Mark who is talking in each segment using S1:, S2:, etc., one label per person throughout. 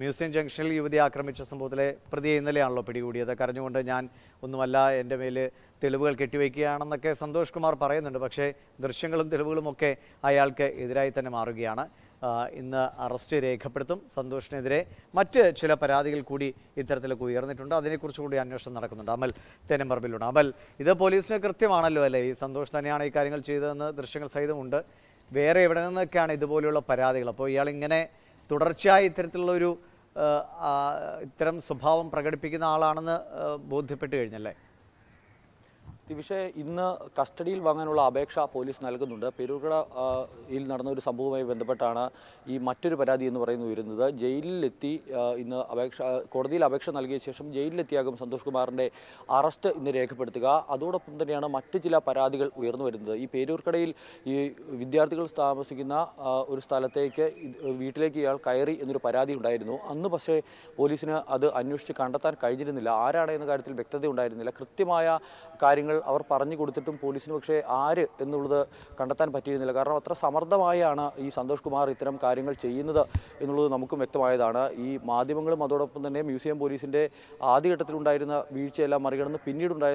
S1: museum ജംഗ്ഷനിൽ യുവതി ആക്രമിച്ച സംഭവത്തിലെ പ്രതിയെ ഇന്നലെയാണല്ലോ പിടികൂടിയത് കരഞ്ഞുകൊണ്ട് ഞാൻ ഒന്നുമല്ല എൻ്റെ മേൽ തെളിവുകൾ കെട്ടിവയ്ക്കുകയാണെന്നൊക്കെ സന്തോഷ് കുമാർ പറയുന്നുണ്ട് പക്ഷേ ദൃശ്യങ്ങളും തെളിവുകളും ഒക്കെ അയാൾക്ക് എതിരായി തന്നെ മാറുകയാണ് ഇന്ന് അറസ്റ്റ് രേഖപ്പെടുത്തും സന്തോഷിനെതിരെ മറ്റ് ചില പരാതികൾ കൂടി ഇത്തരത്തിലൊക്കെ ഉയർന്നിട്ടുണ്ട് അതിനെക്കുറിച്ച് കൂടി അന്വേഷണം നടക്കുന്നുണ്ട് അമൽ തേനമ്പറമ്പിലുണ്ട് അമൽ ഇത് പോലീസിന് കൃത്യമാണല്ലോ അല്ലേ ഈ സന്തോഷ് തന്നെയാണ് ഈ കാര്യങ്ങൾ ചെയ്തതെന്ന് ദൃശ്യങ്ങൾ സഹിതമുണ്ട് വേറെ എവിടെ നിന്നൊക്കെയാണ് ഇതുപോലെയുള്ള പരാതികൾ അപ്പോൾ ഇയാൾ ഇങ്ങനെ തുടർച്ചയായി ഇത്തരത്തിലുള്ള ഒരു ഇത്തരം സ്വഭാവം പ്രകടിപ്പിക്കുന്ന ആളാണെന്ന് ബോധ്യപ്പെട്ട് കഴിഞ്ഞല്ലേ
S2: പക്ഷേ ഇന്ന് കസ്റ്റഡിയിൽ വാങ്ങാനുള്ള അപേക്ഷ പോലീസ് നൽകുന്നുണ്ട് പെരുകടയിൽ നടന്ന ഒരു സംഭവവുമായി ബന്ധപ്പെട്ടാണ് ഈ മറ്റൊരു പരാതി എന്ന് പറയുന്നത് വരുന്നത് ജയിലിലെത്തി ഇന്ന് അപേക്ഷ കോടതിയിൽ അപേക്ഷ നൽകിയ ശേഷം ജയിലിലെത്തിയാകും സന്തോഷ് കുമാറിൻ്റെ അറസ്റ്റ് ഇന്ന് രേഖപ്പെടുത്തുക അതോടൊപ്പം തന്നെയാണ് മറ്റ് ചില പരാതികൾ ഉയർന്നു വരുന്നത് ഈ പേരൂർക്കടയിൽ ഈ വിദ്യാർത്ഥികൾ താമസിക്കുന്ന ഒരു സ്ഥലത്തേക്ക് വീട്ടിലേക്ക് ഇയാൾ കയറി എന്നൊരു പരാതി ഉണ്ടായിരുന്നു അന്ന് പക്ഷേ പോലീസിന് അത് അന്വേഷിച്ച് കണ്ടെത്താൻ കഴിഞ്ഞിരുന്നില്ല ആരാണ് എന്ന കാര്യത്തിൽ വ്യക്തത ഉണ്ടായിരുന്നില്ല കൃത്യമായ കാര്യങ്ങൾ അവർ പറഞ്ഞു കൊടുത്തിട്ടും പോലീസിന് പക്ഷേ ആര് എന്നുള്ളത് കണ്ടെത്താൻ പറ്റിയിരുന്നില്ല കാരണം അത്ര സമർത്ഥമായാണ് ഈ സന്തോഷ് കുമാർ ഇത്തരം കാര്യങ്ങൾ ചെയ്യുന്നത് എന്നുള്ളത് നമുക്കും വ്യക്തമായതാണ് ഈ മാധ്യമങ്ങളും അതോടൊപ്പം തന്നെ മ്യൂസിയം പോലീസിൻ്റെ ആദ്യഘട്ടത്തിലുണ്ടായിരുന്ന വീഴ്ചയെല്ലാം മറികടന്ന് പിന്നീടുണ്ടായ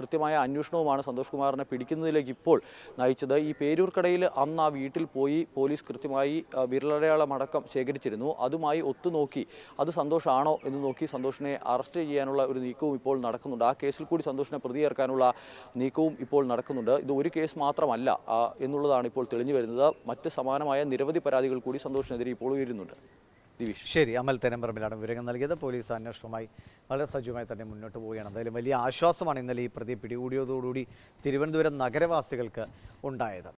S2: കൃത്യമായ അന്വേഷണവുമാണ് സന്തോഷ് കുമാറിനെ പിടിക്കുന്നതിലേക്ക് ഇപ്പോൾ നയിച്ചത് ഈ പേരൂർക്കടയിൽ അന്ന് ആ വീട്ടിൽ പോയി പോലീസ് കൃത്യമായി വിരലടയാളം ശേഖരിച്ചിരുന്നു അതുമായി ഒത്തുനോക്കി അത് സന്തോഷാണോ എന്ന് നോക്കി സന്തോഷിനെ അറസ്റ്റ് ചെയ്യാനുള്ള ഒരു നീക്കവും ഇപ്പോൾ നടക്കുന്നുണ്ട് ആ കേസിൽ കൂടി സന്തോഷിനെ പ്രതിയേർക്കാനുള്ള നീക്കവും ഇപ്പോൾ നടക്കുന്നുണ്ട് ഇത് ഒരു കേസ് മാത്രമല്ല എന്നുള്ളതാണ് ഇപ്പോൾ തെളിഞ്ഞു വരുന്നത് മറ്റ് സമാനമായ നിരവധി പരാതികൾ കൂടി സന്തോഷിനെതിരെ ഇപ്പോൾ ഉയരുന്നുണ്ട്
S1: ശരി അമൽ തെരമ്പറമ്പിലാണ് വിവരങ്ങൾ നൽകിയത് പോലീസ് അന്വേഷണവുമായി വളരെ സജ്ജമായി തന്നെ മുന്നോട്ട് പോവുകയാണ് എന്തായാലും വലിയ ആശ്വാസമാണ് ഇന്നലെ ഈ പ്രതി പിടികൂടിയതോടുകൂടി തിരുവനന്തപുരം നഗരവാസികൾക്ക് ഉണ്ടായത്